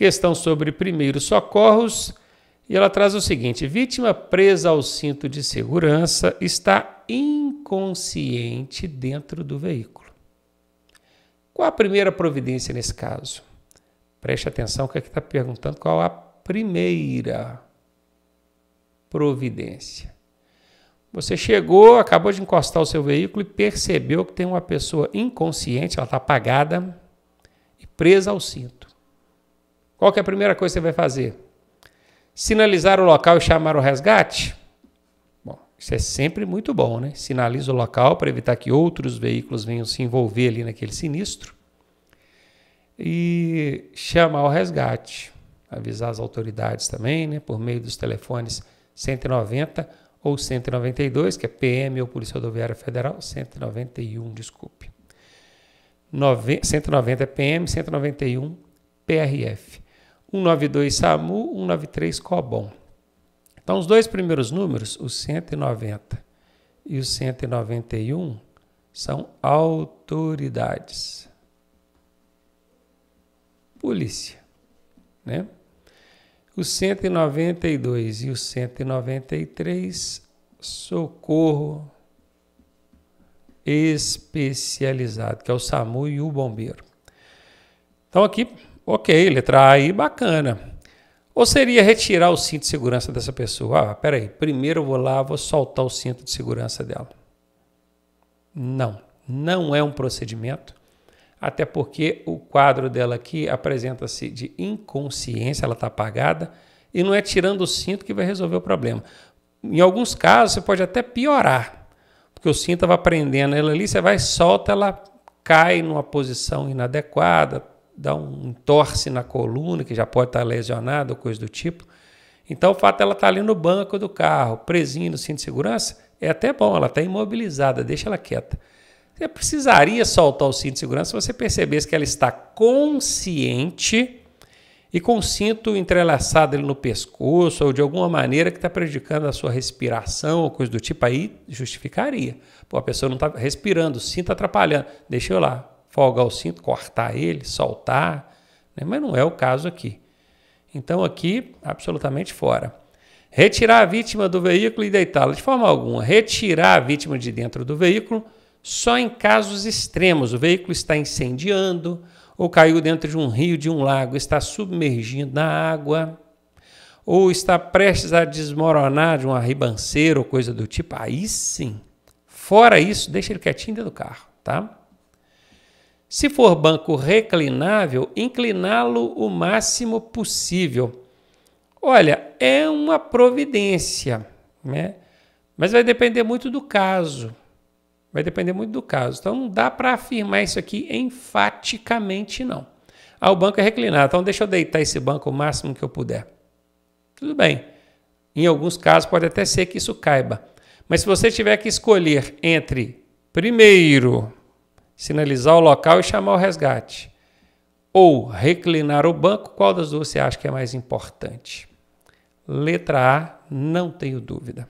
questão sobre primeiros socorros, e ela traz o seguinte: vítima presa ao cinto de segurança está inconsciente dentro do veículo. Qual a primeira providência nesse caso? Preste atenção que aqui está perguntando qual a primeira providência. Você chegou, acabou de encostar o seu veículo e percebeu que tem uma pessoa inconsciente, ela está apagada e presa ao cinto. Qual é a primeira coisa que você vai fazer? Sinalizar o local e chamar o resgate? Bom, isso é sempre muito bom, né? Sinaliza o local para evitar que outros veículos venham se envolver ali naquele sinistro. E chamar o resgate. Avisar as autoridades também, né? Por meio dos telefones 190 ou 192, que é PM ou Polícia Rodoviária Federal, 191, desculpe. Nove... 190 é PM, 191 PRF. 192 SAMU, 193 COBOM. Então, os dois primeiros números, o 190 e o 191, são autoridades. Polícia, né? O 192 e o 193, socorro especializado, que é o SAMU e o bombeiro. Então aqui Ok, letra A aí, bacana. Ou seria retirar o cinto de segurança dessa pessoa? Ah, peraí, primeiro eu vou lá, vou soltar o cinto de segurança dela. Não, não é um procedimento, até porque o quadro dela aqui apresenta-se de inconsciência, ela está apagada, e não é tirando o cinto que vai resolver o problema. Em alguns casos, você pode até piorar, porque o cinto vai prendendo ela ali, você vai, solta, ela cai numa posição inadequada, dá um torce na coluna, que já pode estar lesionada ou coisa do tipo. Então, o fato dela estar tá ali no banco do carro, presinho no cinto de segurança, é até bom, ela está imobilizada, deixa ela quieta. Você precisaria soltar o cinto de segurança se você percebesse que ela está consciente e com o cinto entrelaçado ali no pescoço ou de alguma maneira que está prejudicando a sua respiração ou coisa do tipo, aí justificaria. Pô, a pessoa não está respirando, o cinto tá atrapalhando, deixa eu lá, folgar o cinto, cortar ele, soltar, né? mas não é o caso aqui. Então, aqui, absolutamente fora. Retirar a vítima do veículo e deitá-la. De forma alguma, retirar a vítima de dentro do veículo só em casos extremos. O veículo está incendiando ou caiu dentro de um rio, de um lago, está submergindo na água ou está prestes a desmoronar de uma ribanceira ou coisa do tipo. Aí sim. Fora isso, deixa ele quietinho dentro do carro, tá? Se for banco reclinável, incliná-lo o máximo possível. Olha, é uma providência, né? Mas vai depender muito do caso. Vai depender muito do caso. Então não dá para afirmar isso aqui enfaticamente, não. Ah, o banco é reclinado, então deixa eu deitar esse banco o máximo que eu puder. Tudo bem. Em alguns casos pode até ser que isso caiba. Mas se você tiver que escolher entre primeiro sinalizar o local e chamar o resgate. Ou reclinar o banco, qual das duas você acha que é mais importante? Letra A, não tenho dúvida.